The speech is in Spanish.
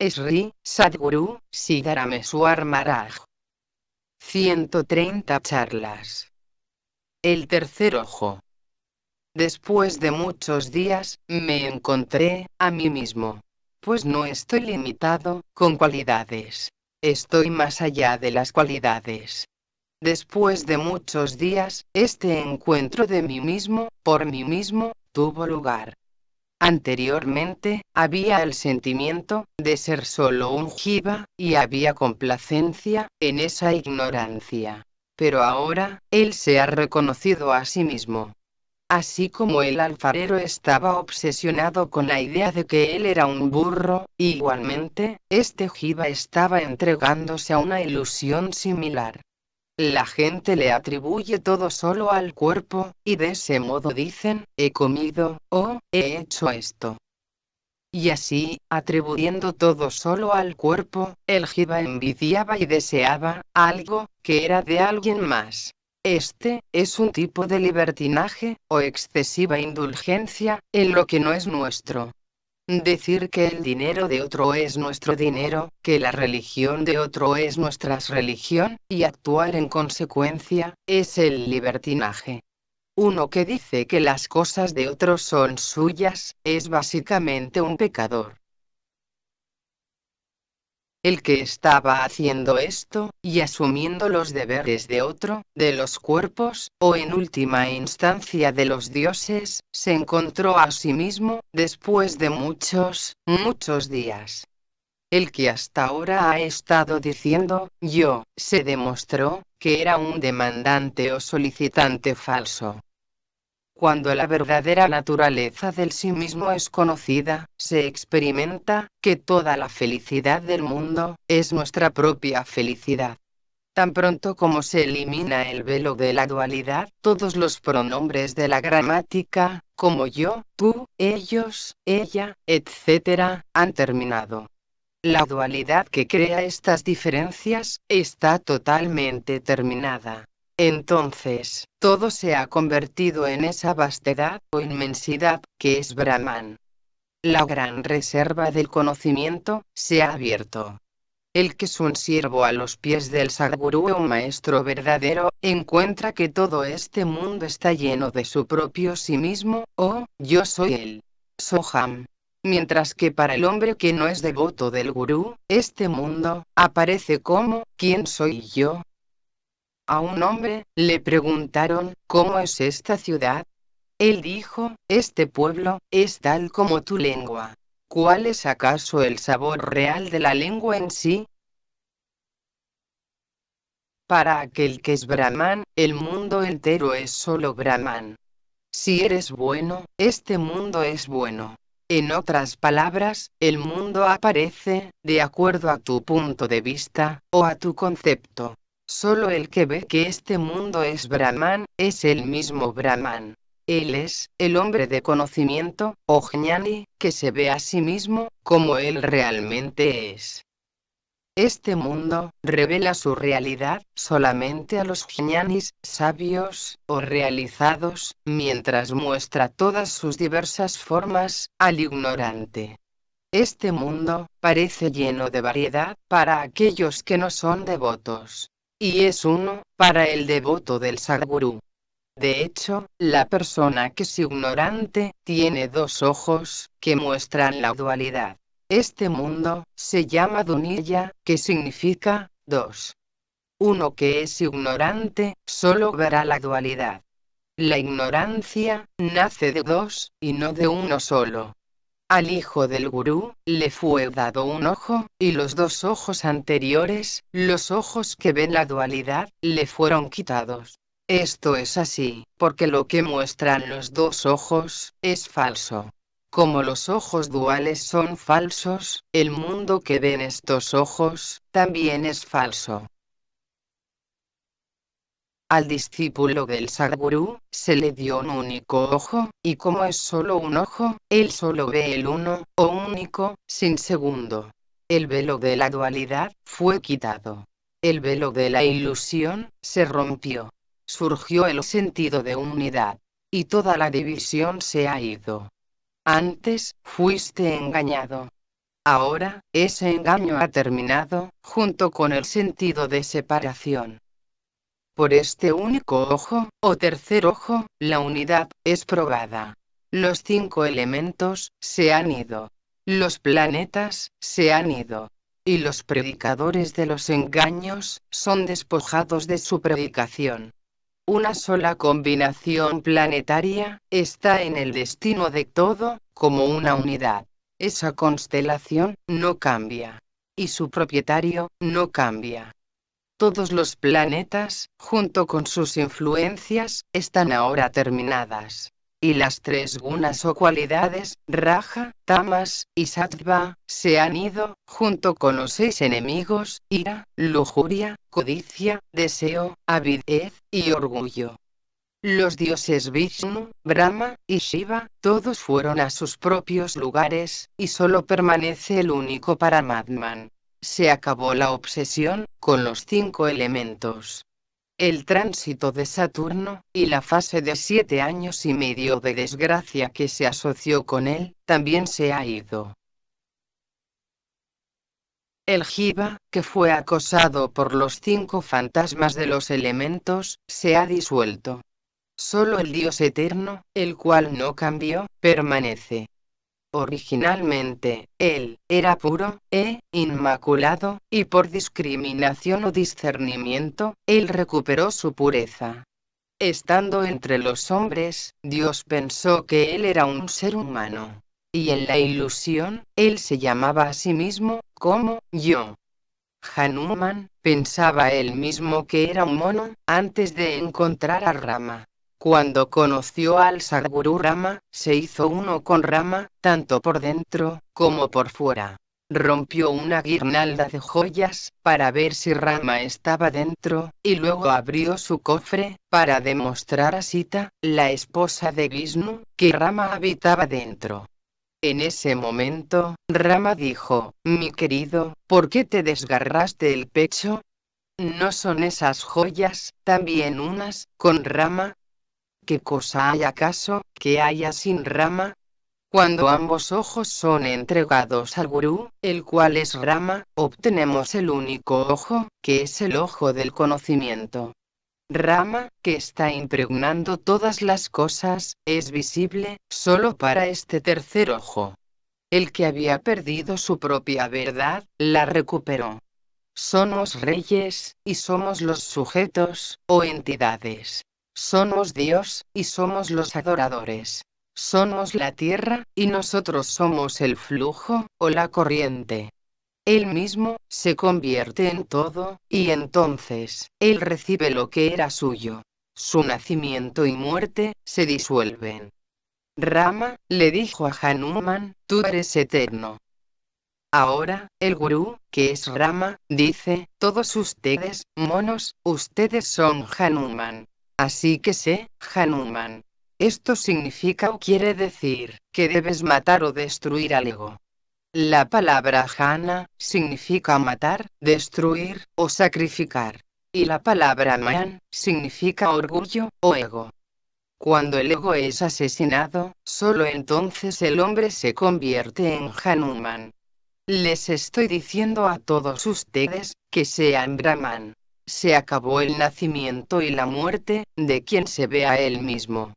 Esri, Sadguru Sidharameswar Maraj. 130 charlas. El tercer ojo. Después de muchos días, me encontré a mí mismo. Pues no estoy limitado con cualidades. Estoy más allá de las cualidades. Después de muchos días, este encuentro de mí mismo, por mí mismo, tuvo lugar. Anteriormente, había el sentimiento de ser solo un jiba, y había complacencia en esa ignorancia. Pero ahora, él se ha reconocido a sí mismo. Así como el alfarero estaba obsesionado con la idea de que él era un burro, igualmente, este jiba estaba entregándose a una ilusión similar. La gente le atribuye todo solo al cuerpo, y de ese modo dicen, he comido, o, oh, he hecho esto. Y así, atribuyendo todo solo al cuerpo, el jiba envidiaba y deseaba algo que era de alguien más. Este es un tipo de libertinaje o excesiva indulgencia en lo que no es nuestro. Decir que el dinero de otro es nuestro dinero, que la religión de otro es nuestra religión, y actuar en consecuencia, es el libertinaje. Uno que dice que las cosas de otro son suyas, es básicamente un pecador el que estaba haciendo esto, y asumiendo los deberes de otro, de los cuerpos, o en última instancia de los dioses, se encontró a sí mismo, después de muchos, muchos días. El que hasta ahora ha estado diciendo, yo, se demostró, que era un demandante o solicitante falso. Cuando la verdadera naturaleza del sí mismo es conocida, se experimenta que toda la felicidad del mundo es nuestra propia felicidad. Tan pronto como se elimina el velo de la dualidad, todos los pronombres de la gramática, como yo, tú, ellos, ella, etc., han terminado. La dualidad que crea estas diferencias está totalmente terminada. Entonces, todo se ha convertido en esa vastedad o inmensidad que es Brahman. La gran reserva del conocimiento se ha abierto. El que es un siervo a los pies del Sadguru o maestro verdadero, encuentra que todo este mundo está lleno de su propio sí mismo, o, yo soy él. Soham. Mientras que para el hombre que no es devoto del gurú, este mundo, aparece como, ¿quién soy yo? A un hombre, le preguntaron, ¿cómo es esta ciudad? Él dijo, este pueblo, es tal como tu lengua. ¿Cuál es acaso el sabor real de la lengua en sí? Para aquel que es Brahman, el mundo entero es solo Brahman. Si eres bueno, este mundo es bueno. En otras palabras, el mundo aparece, de acuerdo a tu punto de vista, o a tu concepto. Solo el que ve que este mundo es Brahman, es el mismo Brahman. Él es, el hombre de conocimiento, o Jnani, que se ve a sí mismo, como él realmente es. Este mundo, revela su realidad, solamente a los Jnanis, sabios, o realizados, mientras muestra todas sus diversas formas, al ignorante. Este mundo, parece lleno de variedad, para aquellos que no son devotos y es uno para el devoto del saguru. De hecho, la persona que es ignorante tiene dos ojos que muestran la dualidad. Este mundo se llama Dunilla, que significa dos. Uno que es ignorante solo verá la dualidad. La ignorancia nace de dos y no de uno solo. Al hijo del gurú, le fue dado un ojo, y los dos ojos anteriores, los ojos que ven la dualidad, le fueron quitados. Esto es así, porque lo que muestran los dos ojos, es falso. Como los ojos duales son falsos, el mundo que ven estos ojos, también es falso. Al discípulo del Sargurú, se le dio un único ojo, y como es solo un ojo, él solo ve el uno, o único, sin segundo. El velo de la dualidad fue quitado. El velo de la ilusión se rompió. Surgió el sentido de unidad. Y toda la división se ha ido. Antes fuiste engañado. Ahora, ese engaño ha terminado, junto con el sentido de separación por este único ojo, o tercer ojo, la unidad, es probada. Los cinco elementos, se han ido. Los planetas, se han ido. Y los predicadores de los engaños, son despojados de su predicación. Una sola combinación planetaria, está en el destino de todo, como una unidad. Esa constelación, no cambia. Y su propietario, no cambia. Todos los planetas, junto con sus influencias, están ahora terminadas. Y las tres gunas o cualidades, Raja, Tamas y Sattva, se han ido, junto con los seis enemigos, ira, lujuria, codicia, deseo, avidez y orgullo. Los dioses Vishnu, Brahma y Shiva, todos fueron a sus propios lugares, y solo permanece el único para Madman. Se acabó la obsesión, con los cinco elementos. El tránsito de Saturno, y la fase de siete años y medio de desgracia que se asoció con él, también se ha ido. El Jiva, que fue acosado por los cinco fantasmas de los elementos, se ha disuelto. Solo el Dios eterno, el cual no cambió, permanece. Originalmente, él era puro, e inmaculado, y por discriminación o discernimiento, él recuperó su pureza. Estando entre los hombres, Dios pensó que él era un ser humano. Y en la ilusión, él se llamaba a sí mismo, como yo. Hanuman, pensaba él mismo que era un mono, antes de encontrar a Rama. Cuando conoció al sagurú Rama, se hizo uno con Rama, tanto por dentro como por fuera. Rompió una guirnalda de joyas para ver si Rama estaba dentro, y luego abrió su cofre para demostrar a Sita, la esposa de Vishnu, que Rama habitaba dentro. En ese momento, Rama dijo, mi querido, ¿por qué te desgarraste el pecho? ¿No son esas joyas, también unas, con Rama, ¿Qué cosa hay acaso, que haya sin rama? Cuando ambos ojos son entregados al gurú, el cual es rama, obtenemos el único ojo, que es el ojo del conocimiento. Rama, que está impregnando todas las cosas, es visible, solo para este tercer ojo. El que había perdido su propia verdad, la recuperó. Somos reyes, y somos los sujetos, o entidades. Somos Dios, y somos los adoradores. Somos la tierra, y nosotros somos el flujo, o la corriente. Él mismo, se convierte en todo, y entonces, Él recibe lo que era suyo. Su nacimiento y muerte, se disuelven. Rama, le dijo a Hanuman, tú eres eterno. Ahora, el gurú, que es Rama, dice, todos ustedes, monos, ustedes son Hanuman, Así que sé, Hanuman. Esto significa o quiere decir, que debes matar o destruir al ego. La palabra Hana significa matar, destruir o sacrificar. Y la palabra man significa orgullo o ego. Cuando el ego es asesinado, solo entonces el hombre se convierte en Hanuman. Les estoy diciendo a todos ustedes, que sean Brahman se acabó el nacimiento y la muerte, de quien se ve a él mismo.